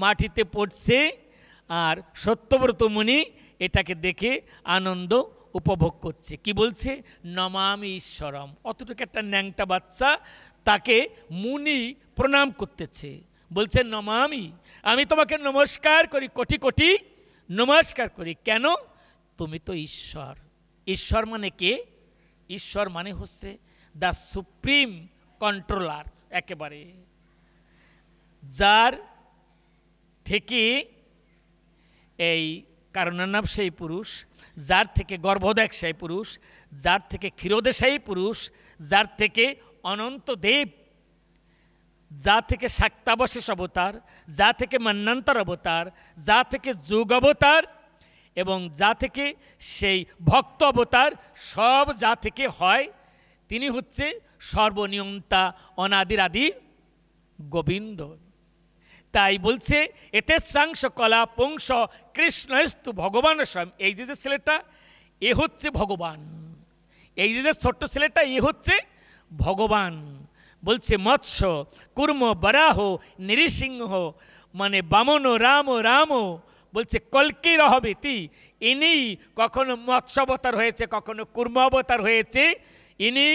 A: মাটিতে পড়ছে আর সত্যব্রত মুনি এটাকে দেখে আনন্দ উপভোগ করছে কি বলছে নমামি ঈশ্বরম অতটুকু একটা ন্যাংটা বাচ্চা তাকে মুনি প্রণাম করতেছে বলছে নমামি আমি তোমাকে নমস্কার করি কোটি কোটি নমস্কার করি কেন তুমি তো ঈশ্বর ঈশ্বর মানে কে ঈশ্বর মানে হচ্ছে দ্য সুপ্রিম কন্ট্রোলার একেবারে যার থেকে এই কারণানাব সেই পুরুষ যার থেকে গর্ভদেক সেই পুরুষ যার থেকে ক্ষীরোদেশায়ী পুরুষ যার থেকে অনন্ত দেব যা থেকে শাক্তাবশেষ অবতার যা থেকে মান্যান্তর অবতার যা থেকে যোগ অবতার এবং যা থেকে সেই ভক্ত অবতার সব যা থেকে হয় তিনি হচ্ছে সর্বনিয়ন্তা অনাদিরাদি গোবিন্দ তাই বলছে এতে সাংস কলা পংস কৃষ্ণস্তু ভগবান স্বয়ং এই যে যে ছেলেটা এ হচ্ছে ভগবান এই যে যে ছোট্ট ছেলেটা এ হচ্ছে ভগবান বলছে মৎস্য কুর্ম বরাহ নৃসিংহ মানে বামন রাম রাম বলছে কলকি রহবেতি ইনি কখনো মৎস্য অবতার হয়েছে কখনো কুর্ম অবতার হয়েছে ইনি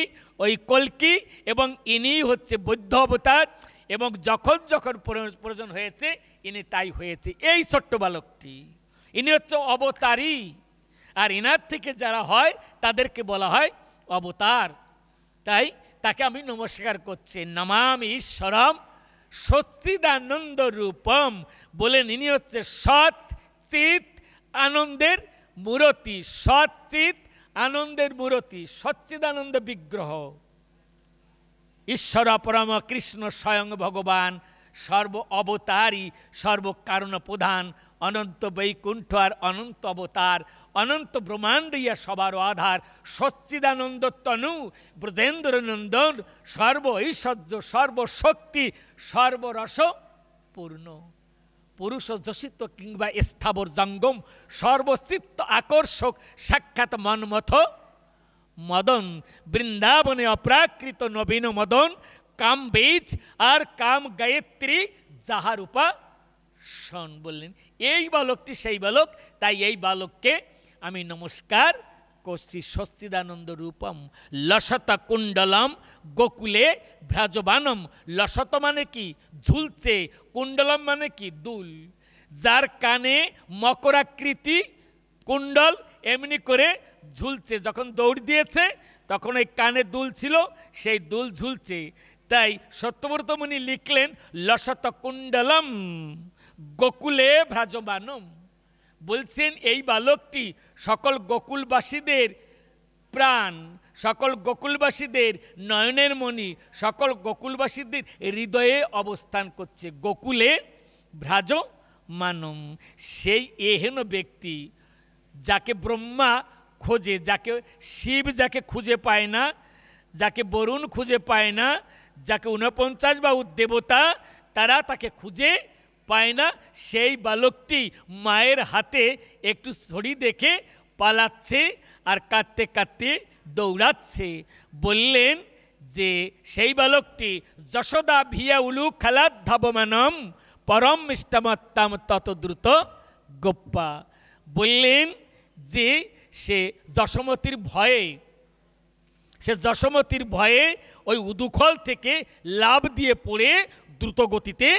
A: ওই কলকি এবং ইনি হচ্ছে বৌদ্ধ অবতার এবং যখন যখন প্রয়োজন হয়েছে ইনি তাই হয়েছে এই ছোট্ট বালকটি ইনি হচ্ছে অবতারী আর ইনার থেকে যারা হয় তাদেরকে বলা হয় অবতার তাই তাকে আমি নমস্কার করছি নমাম ঈশ্বরম সচিদানন্দ রূপম বলেন ইনি হচ্ছে সৎ চিত আনন্দের মূরতি সৎ চিত আনন্দের মূরতি সচ্চিদানন্দ বিগ্রহ ঈশ্বর অপরম কৃষ্ণ স্বয়ং ভগবান সর্ব অবতারই সর্বকারণ প্রধান অনন্ত বৈকুণ্ঠ আর অনন্ত অবতার অনন্ত ব্রহ্মাণ্ড ইয়া সবার আধার সচ্চিদানন্দ তনু ব্রজেন্দ্র নন্দন সর্ব ঐশ্বর্য সর্বশক্তি সর্বরস পূর্ণ পুরুষ যশিত কিংবা স্থাবর জঙ্গম সর্বচিত্ত আকর্ষক সাক্ষাৎ মনমথ মদন বৃন্দাবনে অপ্রাকৃত নবীন মদন কাম বীজ আর কাম গায়ত্রী যাহার উপা সন বললেন এই বালকটি সেই বালক তাই এই বালককে আমি নমস্কার কশ্চি স্বস্তিদানন্দ রূপম লসত কুণ্ডলম গোকুলে ভ্রাজবানম লসত মানে কি ঝুলছে কুণ্ডলম মানে কি দুল যার কানে মকরাকৃতি কুণ্ডল এমনি করে ঝুলছে যখন দৌড় দিয়েছে তখন ওই কানে দুল ছিল সেই দুল ঝুলছে তাই সত্যব্রতমণি লিখলেন লসত কুণ্ডলম গোকুলে ভ্রাজবানম বলছেন এই বালকটি সকল গোকুলবাসীদের প্রাণ সকল গোকুলবাসীদের নয়নের মণি সকল গোকুলবাসীদের হৃদয়ে অবস্থান করছে গোকুলে ভ্রাজ মানম সেই এহেন ব্যক্তি যাকে ব্রহ্মা খোঁজে যাকে শিব যাকে খুঁজে পায় না যাকে বরুণ খুঁজে পায় না যাকে ঊনপঞ্চাশ বা দেবতা তারা তাকে খুঁজে পায় না সেই বালকটি মায়ের হাতে একটু ছড়ি দেখে পালাচ্ছে আর কাঁদতে কাঁদতে দৌড়াচ্ছে বললেন যে সেই বালকটি যশোদা ভিয়া উলু খালাত ধাবমানম পরম মিষ্টমাত্তাম তত দ্রুত গোপ্পা বললেন যে সে যশমতির ভয়ে সে যশমতির ভয়ে ওই উদুখল থেকে লাভ দিয়ে পড়ে দ্রুতগতিতে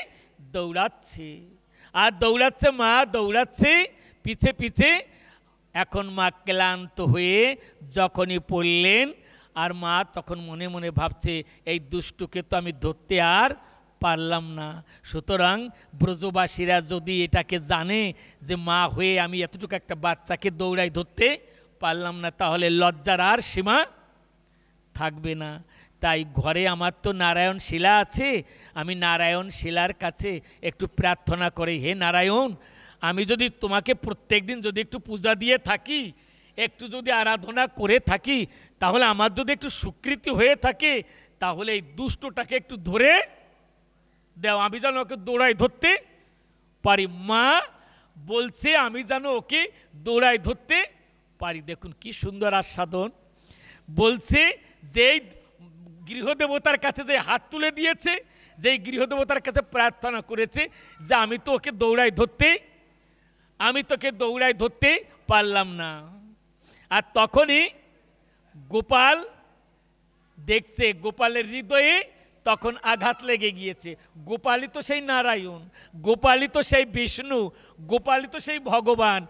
A: দৌড়াচ্ছে আর দৌড়াচ্ছে মা দৌড়াচ্ছে পিছে পিছে এখন মা ক্লান্ত হয়ে যখনই পড়লেন আর মা তখন মনে মনে ভাবছে এই দুষ্টুকে তো আমি ধরতে আর পারলাম না সুতরাং ব্রজবাসীরা যদি এটাকে জানে যে মা হয়ে আমি এতটুকু একটা বাচ্চাকে দৌড়াই ধরতে পারলাম না তাহলে লজ্জার আর সীমা থাকবে না তাই ঘরে আমার তো নারায়ণ শিলা আছে আমি নারায়ণ শিলার কাছে একটু প্রার্থনা করে হে নারায়ণ আমি যদি তোমাকে প্রত্যেক দিন যদি একটু পূজা দিয়ে থাকি একটু যদি আরাধনা করে থাকি তাহলে আমার যদি একটু স্বীকৃতি হয়ে থাকে তাহলে এই দুষ্টটাকে একটু ধরে দেও আমি যেন ওকে দৌড়াই ধরতে পারি মা বলছে আমি যেন ওকে দৌড়াই ধরতে পারি দেখুন কি সুন্দর আস্বাদন বলছে যেই গৃহদেবতার কাছে যে হাত তুলে দিয়েছে যেই গৃহদেবতার কাছে প্রার্থনা করেছে যে আমি তো ওকে দৌড়াই ধরতে আমি তোকে দৌড়াই ধরতে পারলাম না আর তখনই গোপাল দেখছে গোপালের হৃদয়ে তখন আঘাত লেগে গিয়েছে গোপালই তো সেই নারায়ণ গোপালই তো সেই বিষ্ণু গোপালই তো সেই ভগবান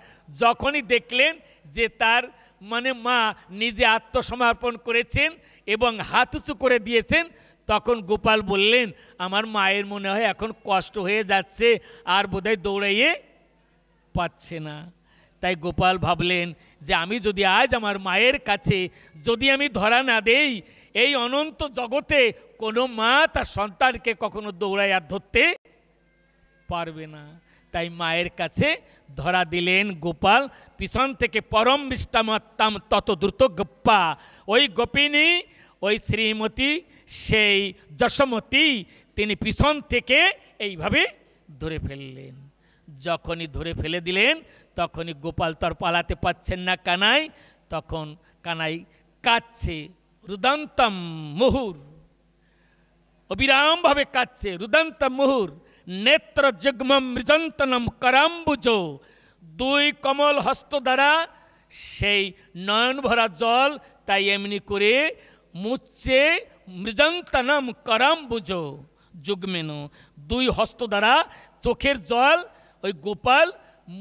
A: যখনই দেখলেন যে তার মানে মা নিজে আত্মসমর্পণ করেছেন এবং হাত উঁচু করে দিয়েছেন তখন গোপাল বললেন আমার মায়ের মনে হয় এখন কষ্ট হয়ে যাচ্ছে আর বোধহয় দৌড়াইয়ে পাচ্ছে না তাই গোপাল ভাবলেন যে আমি যদি আজ আমার মায়ের কাছে যদি আমি ধরা না দেই এই অনন্ত জগতে কোনো মা তার সন্তানকে কখনো দৌড়াইয়া ধরতে পারবে না তাই মায়ের কাছে ধরা দিলেন গোপাল পিছন থেকে পরম বিষ্টামাত্তাম তত দ্রুত গোপ্পা ওই গোপিনী ওই শ্রীমতী সেই যশমতী তিনি পিছন থেকে এইভাবে ধরে ফেললেন যখনই ধরে ফেলে দিলেন তখনই গোপাল তার পালাতে পাচ্ছেন না কানাই তখন কানাই কাচ্ছে রুদান্তম মুহুর অবিরামভাবে কাচ্ছে রুদান্তম মুহুর নেত্র যুগ্ম মৃজন্তনম করাম্বুজ দুই কমল হস্ত দ্বারা সেই নয়ন ভরা জল তাই এমনি করে মুচ্ছে মৃজন্তনম করাম্বুজ যুগমেনু দুই হস্ত দ্বারা চোখের জল ওই গোপাল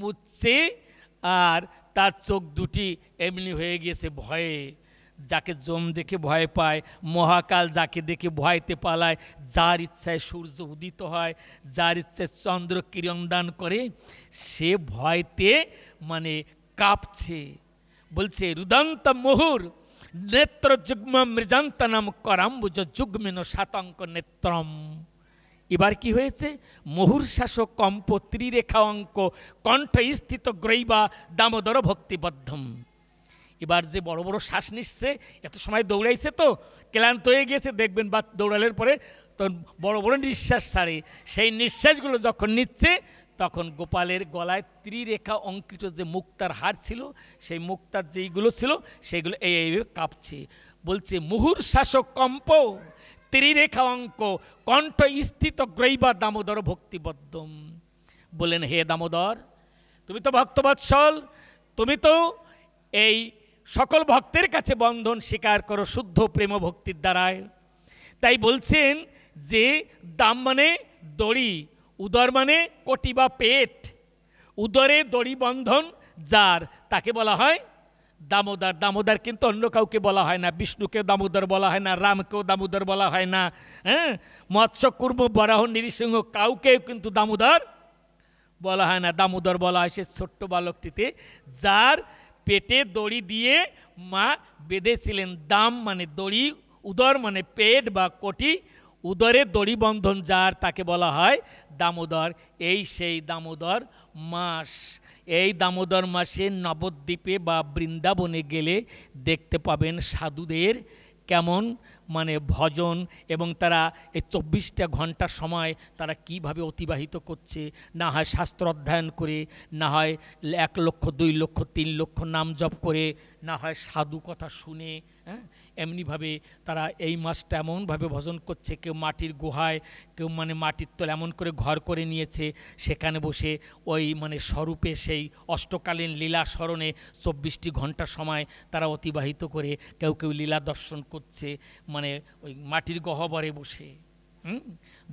A: মুচ্ছে আর তার চোখ দুটি এমনি হয়ে গিয়েছে ভয়ে যাকে জম দেখে ভয় পায় মহাকাল যাকে দেখে ভয়তে পালায় যার ইচ্ছায় সূর্য উদিত হয় যার ইচ্ছায় চন্দ্র কিরণদান দান করে সে ভয়তে মানে কাঁপছে বলছে রুদন্ত মুহুর নেত্র যুগ্ম মৃজান্ত নাম করাম্বুজ যুগ্মেন সাতঙ্ক নেত্রম এবার কি হয়েছে মহুর শাসক কম্প ত্রিরেখা অঙ্ক কণ্ঠ স্থিত গ্রৈবা দামোদর ভক্তিবদ্ধম এবার যে বড় বড় শ্বাস নিচ্ছে এত সময় দৌড়াইছে তো ক্লান্ত হয়ে গিয়েছে দেখবেন বা দৌড়ালের পরে তখন বড় বড় নিঃশ্বাস ছাড়ে সেই নিঃশ্বাসগুলো যখন নিচ্ছে তখন গোপালের গলায় ত্রিরেখা অঙ্কিত যে মুক্তার হার ছিল সেই মুক্তার যেইগুলো ছিল সেইগুলো এই এইভাবে কাঁপছে বলছে মুহুর শাসক কম্প ত্রিরেখা অঙ্ক কণ্ঠ স্থিত গ্রৈবা দামোদর ভক্তিবদ্ধম বললেন হে দামোদর তুমি তো ভক্তবৎসল তুমি তো এই সকল ভক্তের কাছে বন্ধন স্বীকার করো শুদ্ধ প্রেম ভক্তির দ্বারায় তাই বলছেন যে দাম মানে দড়ি উদর মানে কোটি বা পেট উদরে দড়ি বন্ধন যার তাকে বলা হয় দামোদর দামোদর কিন্তু অন্য কাউকে বলা হয় না বিষ্ণুকে দামোদর বলা হয় না রামকেও দামোদর বলা হয় না হ্যাঁ মৎস্য কুর্ম বরাহ নৃসিংহ কাউকেও কিন্তু দামোদর বলা হয় না দামোদর বলা হয় সে ছোট্ট বালকটিতে যার পেটে দড়ি দিয়ে মা বেঁধেছিলেন দাম মানে দড়ি উদর মানে পেট বা কোটি উদরে দড়ি বন্ধন যার তাকে বলা হয় দামোদর এই সেই দামোদর মাস এই দামোদর মাসে নবদ্বীপে বা বৃন্দাবনে গেলে দেখতে পাবেন সাধুদের কেমন মানে ভজন এবং তারা এই চব্বিশটা ঘন্টার সময় তারা কিভাবে অতিবাহিত করছে না হয় শাস্ত্র অধ্যয়ন করে না হয় এক লক্ষ দুই লক্ষ তিন লক্ষ নাম জপ করে না হয় সাধু কথা শুনে হ্যাঁ এমনিভাবে তারা এই মাসটা এমনভাবে ভজন করছে কেউ মাটির গুহায় কেউ মানে মাটির তল এমন করে ঘর করে নিয়েছে সেখানে বসে ওই মানে স্বরূপে সেই অষ্টকালীন লীলা স্মরণে চব্বিশটি ঘন্টা সময় তারা অতিবাহিত করে কেউ কেউ লীলা দর্শন করছে মানে ওই মাটির গহ্বরে বসে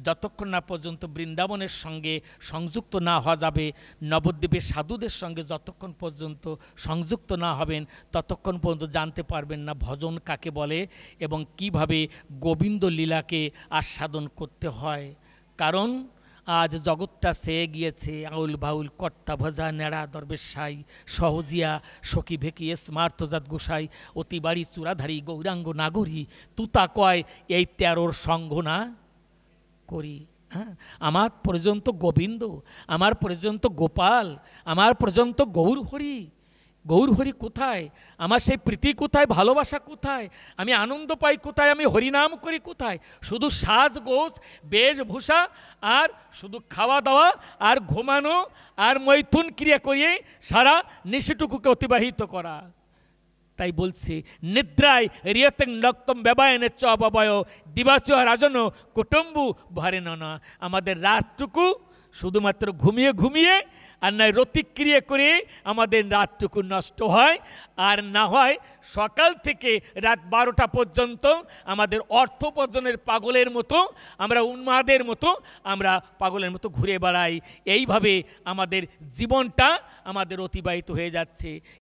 A: যতক্ষণ না পর্যন্ত বৃন্দাবনের সঙ্গে সংযুক্ত না হওয়া যাবে নবদ্বীপের সাধুদের সঙ্গে যতক্ষণ পর্যন্ত সংযুক্ত না হবেন ততক্ষণ পর্যন্ত জানতে পারবেন না ভজন কাকে বলে এবং কিভাবে গোবিন্দ লীলাকে আস্বাদন করতে হয় কারণ আজ জগৎটা সেয়ে গিয়েছে আউল বাউল কর্তা ভজা নেড়া দরবেশাই সহজিয়া সখী ভেকি স্মার্তজাত গোসাই অতিবাড়ি চূড়াধারী গৌরাঙ্গ নাগরী তুতা কয় এই তেরোর সঙ্গ না করি হ্যাঁ আমার পর্যন্ত গোবিন্দ আমার পর্যন্ত গোপাল আমার পর্যন্ত গৌর হরি গৌর হরি কোথায় আমার সেই প্রীতি কোথায় ভালোবাসা কোথায় আমি আনন্দ পাই কোথায় আমি হরিনাম করি কোথায় শুধু সাজগোজ বেশভূষা আর শুধু খাওয়া দাওয়া আর ঘুমানো আর মৈথুন ক্রিয়া করিয়ে সারা নিশিটুকুকে অতিবাহিত করা তাই বলছে নিদ্রায় রিয়তেং নক্তম ব্যবায়নে চ অববয় দিবাচ রাজন কুটুম্বু ভরে না আমাদের রাতটুকু শুধুমাত্র ঘুমিয়ে ঘুমিয়ে আর নয় রতিক্রিয়া করে আমাদের রাতটুকু নষ্ট হয় আর না হয় সকাল থেকে রাত বারোটা পর্যন্ত আমাদের অর্থ উপার্জনের পাগলের মতো আমরা উন্মাদের মতো আমরা পাগলের মতো ঘুরে বেড়াই এইভাবে আমাদের জীবনটা আমাদের অতিবাহিত হয়ে যাচ্ছে